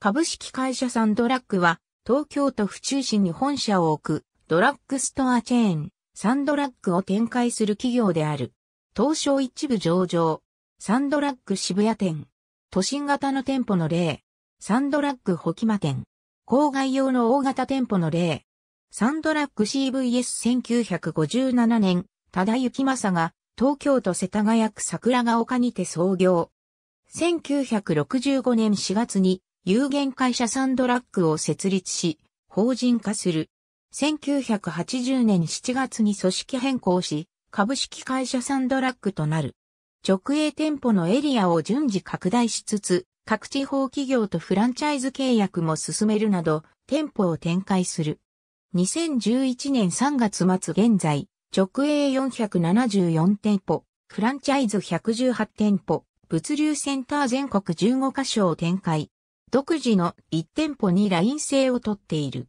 株式会社サンドラッグは、東京都府中市に本社を置く、ドラッグストアチェーン、サンドラッグを展開する企業である。東証一部上場、サンドラッグ渋谷店、都心型の店舗の例、サンドラッグ保木間店、郊外用の大型店舗の例、サンドラッグ CVS1957 年、ただ幸正が、東京都世田谷区桜ヶ丘にて創業。1965年4月に有限会社サンドラッグを設立し、法人化する。1980年7月に組織変更し、株式会社サンドラッグとなる。直営店舗のエリアを順次拡大しつつ、各地方企業とフランチャイズ契約も進めるなど、店舗を展開する。2011年3月末現在、直営474店舗、フランチャイズ118店舗、物流センター全国15カ所を展開。独自の1店舗にライン制をとっている。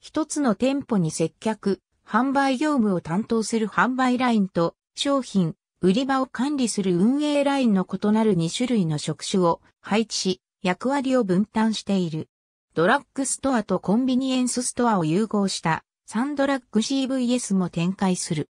一つの店舗に接客、販売業務を担当する販売ラインと商品、売り場を管理する運営ラインの異なる2種類の職種を配置し、役割を分担している。ドラッグストアとコンビニエンスストアを融合したサンドラッグ CVS も展開する。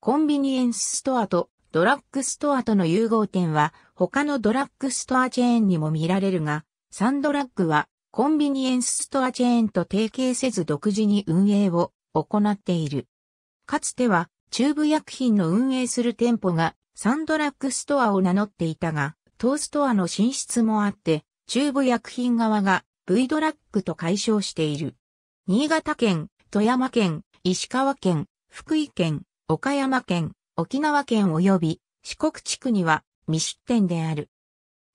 コンビニエンスストアとドラッグストアとの融合点は他のドラッグストアチェーンにも見られるが、サンドラッグはコンビニエンスストアチェーンと提携せず独自に運営を行っている。かつては中部薬品の運営する店舗がサンドラッグストアを名乗っていたが、当ストアの進出もあって、中部薬品側が V ドラッグと解消している。新潟県、富山県、石川県、福井県、岡山県、沖縄県及び四国地区には未出店である。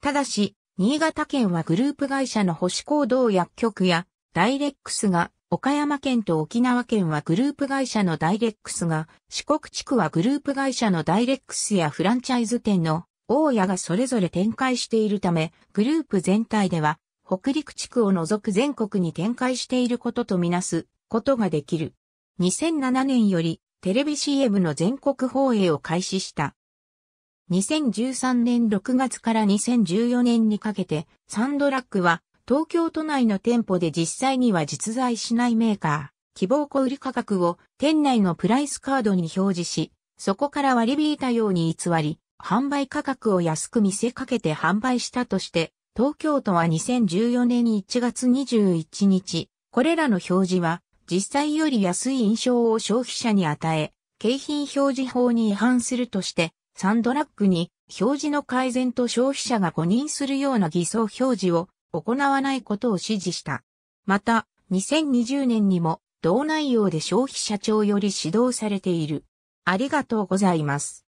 ただし、新潟県はグループ会社の保守行動薬局やダイレックスが、岡山県と沖縄県はグループ会社のダイレックスが、四国地区はグループ会社のダイレックスやフランチャイズ店の大家がそれぞれ展開しているため、グループ全体では、北陸地区を除く全国に展開していることとみなすことができる。2007年よりテレビ CM の全国放映を開始した。2013年6月から2014年にかけて、サンドラックは東京都内の店舗で実際には実在しないメーカー、希望小売価格を店内のプライスカードに表示し、そこから割り引いたように偽り、販売価格を安く見せかけて販売したとして、東京都は2014年1月21日、これらの表示は実際より安い印象を消費者に与え、景品表示法に違反するとして、サンドラッグに表示の改善と消費者が誤認するような偽装表示を行わないことを指示した。また、2020年にも同内容で消費者庁より指導されている。ありがとうございます。